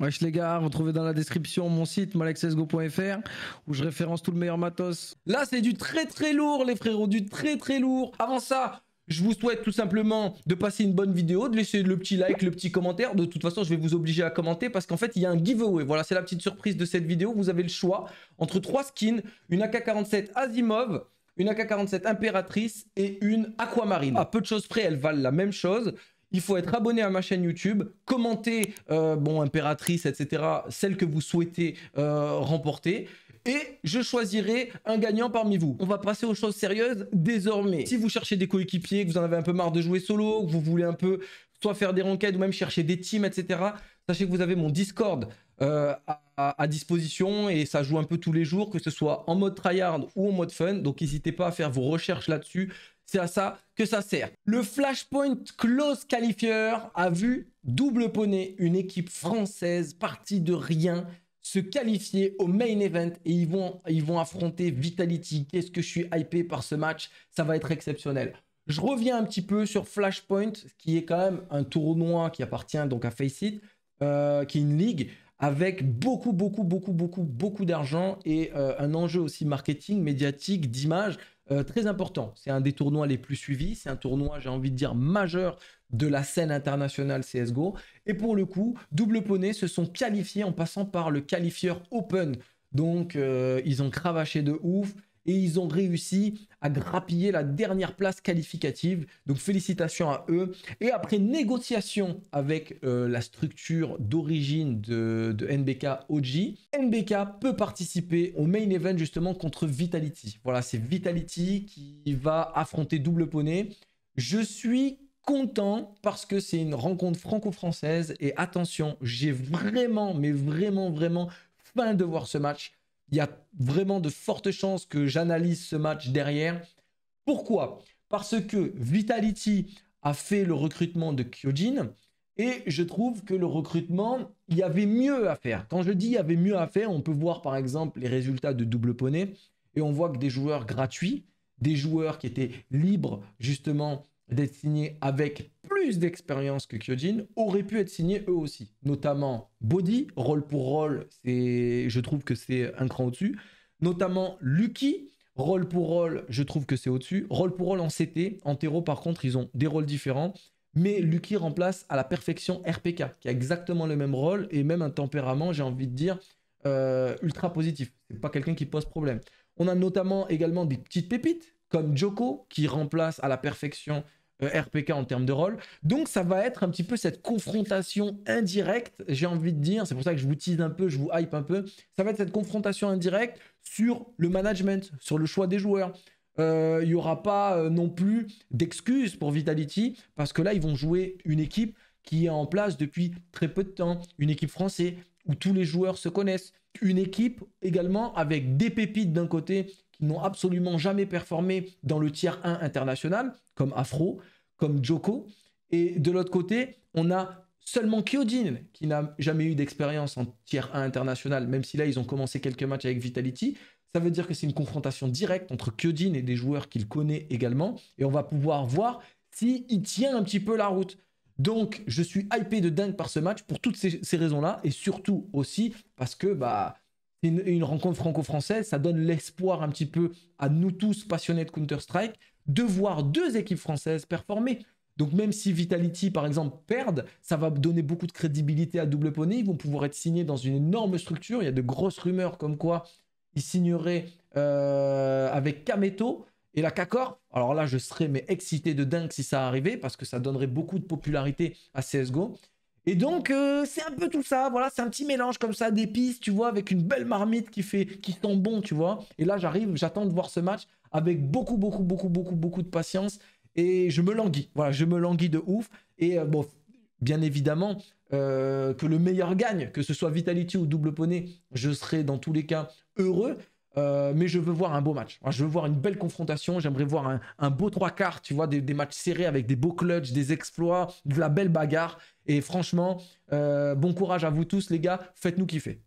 Wesh les gars, retrouvez dans la description mon site malexesgo.fr où je référence tout le meilleur matos. Là c'est du très très lourd les frérots, du très très lourd. Avant ça, je vous souhaite tout simplement de passer une bonne vidéo, de laisser le petit like, le petit commentaire. De toute façon, je vais vous obliger à commenter parce qu'en fait, il y a un giveaway. Voilà, c'est la petite surprise de cette vidéo. Vous avez le choix entre trois skins, une AK-47 Azimov, une AK-47 Impératrice et une Aquamarine. À peu de choses près, elles valent la même chose il faut être abonné à ma chaîne YouTube, commenter, euh, bon, impératrice, etc., celle que vous souhaitez euh, remporter et je choisirai un gagnant parmi vous. On va passer aux choses sérieuses désormais. Si vous cherchez des coéquipiers, que vous en avez un peu marre de jouer solo, que vous voulez un peu soit faire des ranked, ou même chercher des teams, etc., sachez que vous avez mon Discord euh, à, à, disposition et ça joue un peu tous les jours, que ce soit en mode tryhard ou en mode fun. Donc n'hésitez pas à faire vos recherches là-dessus. C'est à ça que ça sert. Le Flashpoint Close Qualifier a vu Double Poney, une équipe française partie de rien, se qualifier au main event et ils vont, ils vont affronter Vitality. Qu'est-ce que je suis hypé par ce match Ça va être exceptionnel. Je reviens un petit peu sur Flashpoint, qui est quand même un tournoi qui appartient donc à Faceit, euh, qui est une ligue avec beaucoup, beaucoup, beaucoup, beaucoup, beaucoup d'argent et euh, un enjeu aussi marketing, médiatique, d'image. Euh, très important. C'est un des tournois les plus suivis. C'est un tournoi, j'ai envie de dire, majeur de la scène internationale CSGO. Et pour le coup, Double Poney se sont qualifiés en passant par le qualifieur Open. Donc, euh, ils ont cravaché de ouf et ils ont réussi à grappiller la dernière place qualificative. Donc félicitations à eux. Et après négociation avec euh, la structure d'origine de, de, NBK OG, NBK peut participer au main event justement contre Vitality. Voilà, c'est Vitality qui va affronter Double Poney. Je suis content parce que c'est une rencontre franco-française et attention, j'ai vraiment, mais vraiment, vraiment faim de voir ce match il y a vraiment de fortes chances que j'analyse ce match derrière. Pourquoi Parce que Vitality a fait le recrutement de Kyojin et je trouve que le recrutement, il y avait mieux à faire. Quand je dis il y avait mieux à faire, on peut voir par exemple les résultats de Double Poney et on voit que des joueurs gratuits, des joueurs qui étaient libres justement d'être signé avec plus d'expérience que Kyojin auraient pu être signés eux aussi. Notamment Body, rôle pour rôle, je trouve que c'est un cran au-dessus. Notamment Lucky, rôle pour rôle, je trouve que c'est au-dessus. Rôle pour rôle en CT, en terreau par contre, ils ont des rôles différents. Mais Lucky remplace à la perfection RPK, qui a exactement le même rôle et même un tempérament, j'ai envie de dire, euh, ultra positif. C'est pas quelqu'un qui pose problème. On a notamment également des petites pépites comme Joko, qui remplace à la perfection euh, RPK en termes de rôle. Donc ça va être un petit peu cette confrontation indirecte, j'ai envie de dire, c'est pour ça que je vous tease un peu, je vous hype un peu, ça va être cette confrontation indirecte sur le management, sur le choix des joueurs. Euh, il n'y aura pas euh, non plus d'excuses pour Vitality, parce que là, ils vont jouer une équipe qui est en place depuis très peu de temps, une équipe française où tous les joueurs se connaissent, une équipe également avec des pépites d'un côté qui n'ont absolument jamais performé dans le tiers 1 international, comme Afro, comme Joko. Et de l'autre côté, on a seulement Kyodin, qui n'a jamais eu d'expérience en tiers 1 international, même si là, ils ont commencé quelques matchs avec Vitality. Ça veut dire que c'est une confrontation directe entre Kyodin et des joueurs qu'il connaît également. Et on va pouvoir voir s'il tient un petit peu la route. Donc, je suis hypé de dingue par ce match pour toutes ces, ces raisons-là. Et surtout aussi parce que, bah, une, rencontre franco-française, ça donne l'espoir un petit peu à nous tous passionnés de Counter-Strike de voir deux équipes françaises performer. Donc même si Vitality, par exemple, perdent, ça va donner beaucoup de crédibilité à Double Pony. Ils vont pouvoir être signés dans une énorme structure. Il y a de grosses rumeurs comme quoi ils signeraient euh, avec Kameto et la Kakor. Alors là, je serais mais excité de dingue si ça arrivait parce que ça donnerait beaucoup de popularité à CSGO. Et donc, euh, c'est un peu tout ça, voilà, c'est un petit mélange comme ça d'épices, tu vois, avec une belle marmite qui fait, qui sent bon, tu vois. Et là, j'arrive, j'attends de voir ce match avec beaucoup, beaucoup, beaucoup, beaucoup, beaucoup de patience. Et je me languis, voilà, je me languis de ouf. Et euh, bon, bien évidemment, euh, que le meilleur gagne, que ce soit Vitality ou Double Poney, je serai dans tous les cas heureux. Euh, mais je veux voir un beau match. je veux voir une belle confrontation. J'aimerais voir un, beau trois quarts, tu vois, des, matchs serrés avec des beaux clutches, des exploits, de la belle bagarre. Et franchement, euh, bon courage à vous tous, les gars. Faites-nous kiffer.